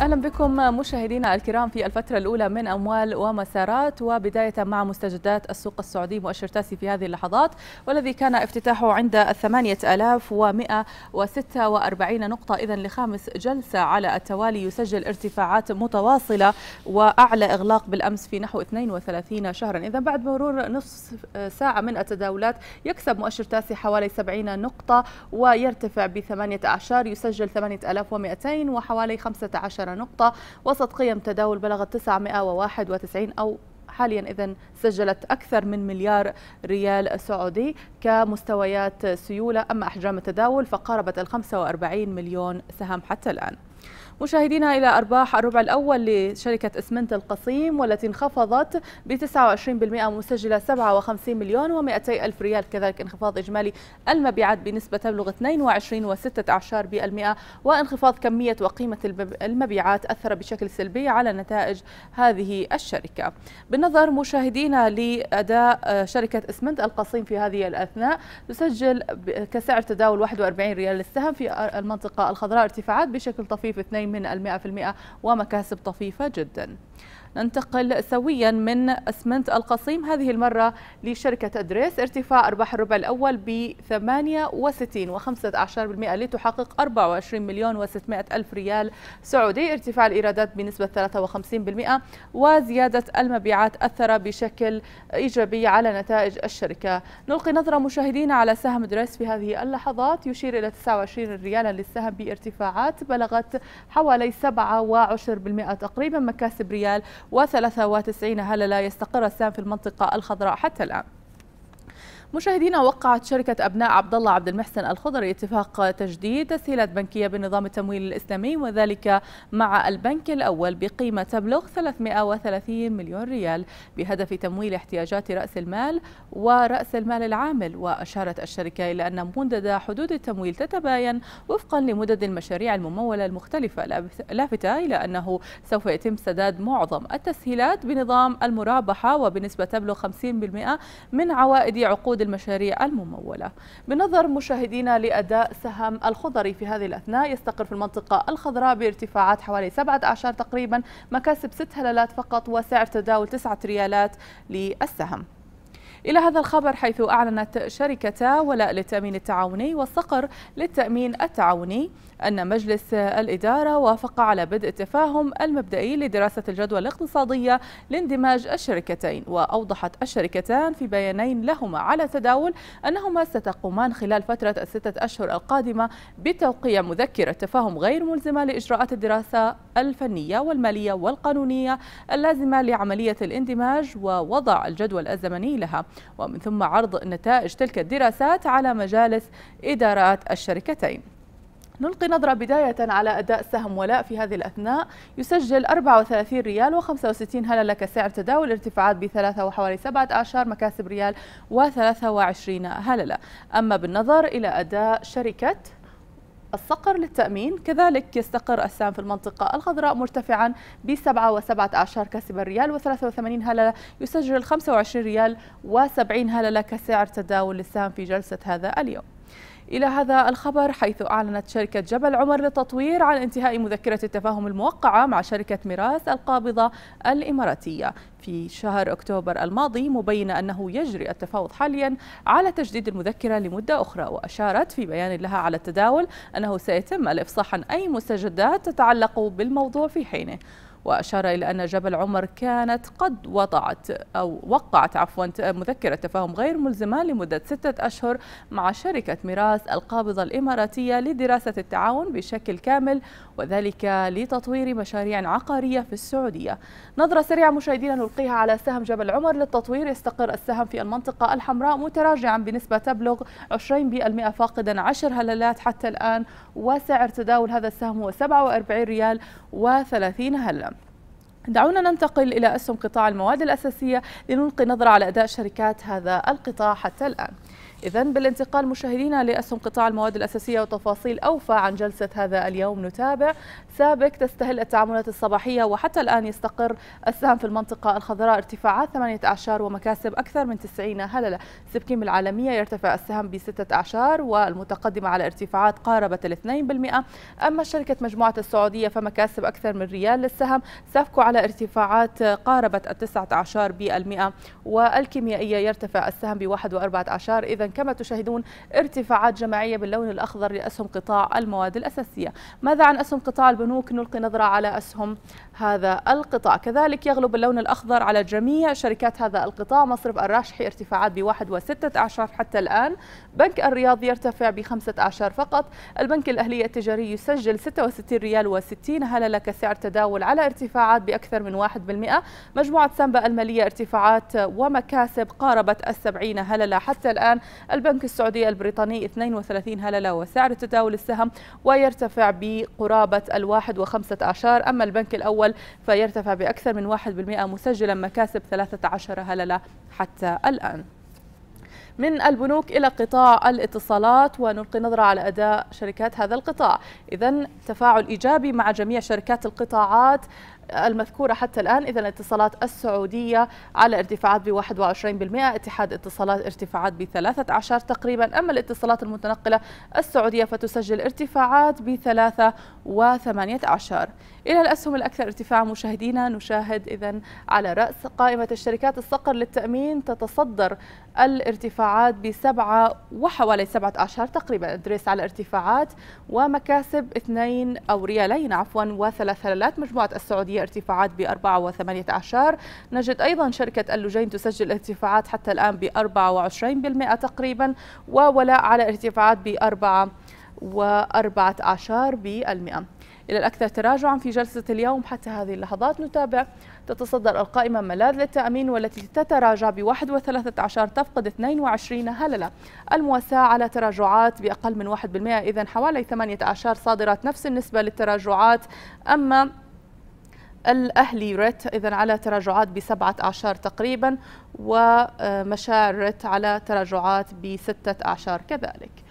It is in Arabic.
اهلا بكم مشاهدينا الكرام في الفتره الاولى من اموال ومسارات وبدايه مع مستجدات السوق السعودي مؤشر تاسي في هذه اللحظات والذي كان افتتاحه عند 8146 نقطه اذا لخامس جلسه على التوالي يسجل ارتفاعات متواصله واعلى اغلاق بالامس في نحو 32 شهرا اذا بعد مرور نصف ساعه من التداولات يكسب مؤشر تاسي حوالي 70 نقطه ويرتفع ب 18 يسجل 8200 وحوالي 15 نقطة وسط قيم تداول بلغت 991 أو حاليا اذا سجلت اكثر من مليار ريال سعودي كمستويات سيوله اما احجام التداول فقاربت ال 45 مليون سهم حتى الان مشاهدينا إلى أرباح الربع الأول لشركة إسمنت القصيم والتي انخفضت ب 29% مسجلة 57 مليون و200 ألف ريال كذلك انخفاض إجمالي المبيعات بنسبة تبلغ 22.16% وانخفاض كمية وقيمة المبيعات أثر بشكل سلبي على نتائج هذه الشركة بالنظر مشاهدينا لأداء شركة إسمنت القصيم في هذه الأثناء تسجل كسعر تداول 41 ريال للسهم في المنطقة الخضراء ارتفاعات بشكل طفيف 2 من المئة في المئة ومكاسب طفيفة جدا ننتقل سويا من أسمنت القصيم هذه المرة لشركة أدريس ارتفاع أرباح الربع الأول ب 68.15% لتحقق 24 مليون و600 ألف ريال سعودي ارتفاع الإيرادات بنسبة 53% وزيادة المبيعات أثر بشكل إيجابي على نتائج الشركة نلقي نظرة مشاهدينا على سهم أدريس في هذه اللحظات يشير إلى 29 ريالا للسهم بارتفاعات بلغت حوالي 27% تقريبا مكاسب ريال و93 هللة يستقر السهم في المنطقة الخضراء حتى الآن مشاهدينا وقعت شركة أبناء عبد الله عبد المحسن الخضري اتفاق تجديد تسهيلات بنكية بنظام التمويل الإسلامي وذلك مع البنك الأول بقيمة تبلغ 330 مليون ريال بهدف تمويل احتياجات رأس المال ورأس المال العامل وأشارت الشركة إلى أن مدد حدود التمويل تتباين وفقا لمدد المشاريع الممولة المختلفة لافتة إلى أنه سوف يتم سداد معظم التسهيلات بنظام المرابحة وبنسبة تبلغ 50% من عوائد عقود وجود المشاريع الممولة بنظر مشاهدينا لأداء سهم الخضري في هذه الأثناء يستقر في المنطقة الخضراء بارتفاعات حوالي 17 تقريبا مكاسب 6 هلالات فقط وسعر تداول 9 ريالات للسهم إلى هذا الخبر حيث أعلنت شركة ولاء للتأمين التعاوني والصقر للتأمين التعاوني أن مجلس الإدارة وافق على بدء التفاهم المبدئي لدراسة الجدوى الاقتصادية لاندماج الشركتين وأوضحت الشركتان في بيانين لهما على تداول أنهما ستقومان خلال فترة الستة أشهر القادمة بتوقيع مذكرة تفاهم غير ملزمة لإجراءات الدراسة الفنية والمالية والقانونية اللازمة لعملية الاندماج ووضع الجدول الزمني لها ومن ثم عرض نتائج تلك الدراسات على مجالس إدارات الشركتين نلقي نظرة بداية على أداء سهم ولاء في هذه الأثناء يسجل 34 ريال و65 هللة كسعر تداول ارتفاعات بثلاثة وحوالي سبعة أعشار مكاسب ريال و23 هللة أما بالنظر إلى أداء شركة الصقر للتأمين كذلك يستقر السهم في المنطقة الخضراء مرتفعا ب 7 و 17 كسب الريال و83 هللة يسجل 25 ريال و70 هللة كسعر تداول للسهم في جلسة هذا اليوم إلى هذا الخبر حيث أعلنت شركة جبل عمر للتطوير عن انتهاء مذكرة التفاهم الموقعة مع شركة ميراث القابضة الإماراتية في شهر أكتوبر الماضي مبينة أنه يجري التفاوض حاليا على تجديد المذكرة لمدة أخرى وأشارت في بيان لها على التداول أنه سيتم الإفصاح عن أي مستجدات تتعلق بالموضوع في حينه وأشار إلى أن جبل عمر كانت قد وضعت أو وقعت عفوا مذكرة تفاهم غير ملزمة لمدة ستة أشهر مع شركة ميراث القابضة الإماراتية لدراسة التعاون بشكل كامل وذلك لتطوير مشاريع عقارية في السعودية نظرة سريعة مشاهدينا نلقيها على سهم جبل عمر للتطوير يستقر السهم في المنطقة الحمراء متراجعا بنسبة تبلغ 20% فاقدا 10 هلالات حتى الآن وسعر تداول هذا السهم هو 47 ريال و30 هلة دعونا ننتقل إلى أسهم قطاع المواد الأساسية لنلقي نظرة على أداء شركات هذا القطاع حتى الآن إذا بالانتقال مشاهدينا لأسهم قطاع المواد الأساسية وتفاصيل أوفى عن جلسة هذا اليوم نتابع سابق تستهل التعاملات الصباحية وحتى الآن يستقر السهم في المنطقة الخضراء ارتفاعات 8 أعشار ومكاسب أكثر من 90 هللة سبكيم العالمية يرتفع السهم بستة أعشار والمتقدمة على ارتفاعات قاربت الاثنين بالمئة أما شركة مجموعة السعودية فمكاسب أكثر من ريال للسهم سافكو على ارتفاعات قاربت التسعة عشر بالمئة والكيميائية يرتفع السهم بواحد وأربعة أعشار إذا كما تشاهدون ارتفاعات جماعية باللون الأخضر لأسهم قطاع المواد الأساسية ماذا عن أسهم قطاع البنوك نلقي نظرة على أسهم هذا القطاع كذلك يغلب اللون الأخضر على جميع شركات هذا القطاع مصرف الراجحي ارتفاعات بواحد وستة أعشار حتى الآن بنك الرياض يرتفع بخمسة أعشار فقط البنك الأهلي التجاري يسجل 66 ريال و60 هللة كسعر تداول على ارتفاعات بأكثر من 1% مجموعة سامبا المالية ارتفاعات ومكاسب قاربت السبعين هللة حتى الآن البنك السعودي البريطاني 32 هللة وسعر تداول السهم ويرتفع بقرابة الواحد وخمسة أعشار أما البنك الأول فيرتفع بأكثر من 1% مسجلا مكاسب 13 هللة حتى الآن من البنوك إلى قطاع الاتصالات ونلقي نظرة على أداء شركات هذا القطاع إذا تفاعل إيجابي مع جميع شركات القطاعات المذكورة حتى الآن إذا الاتصالات السعودية على ارتفاعات ب 21% اتحاد اتصالات ارتفاعات ب 13 تقريبا أما الاتصالات المتنقلة السعودية فتسجل ارتفاعات ب 318 إلى الأسهم الأكثر ارتفاعا مشاهدينا نشاهد إذا على رأس قائمة الشركات الصقر للتأمين تتصدر الارتفاعات بسبعة وحوالي سبعة أعشار تقريبا ادريس على ارتفاعات ومكاسب اثنين أو ريالين عفوا وثلاث هلالات مجموعة السعودية ارتفاعات ب 4.18 نجد أيضا شركة اللجين تسجل ارتفاعات حتى الآن ب 24% تقريبا وولاء على ارتفاعات ب 4 14 بالمئة إلى الأكثر تراجعا في جلسة اليوم حتى هذه اللحظات نتابع تتصدر القائمة ملاذ للتأمين والتي تتراجع ب 1.13 تفقد 22 هللة المواساة على تراجعات بأقل من 1% إذا حوالي 18 صادرات نفس النسبة للتراجعات أما الأهلي ريت إذا على تراجعات بسبعة أعشار تقريبا ومشاعر ريت على تراجعات بستة أعشار كذلك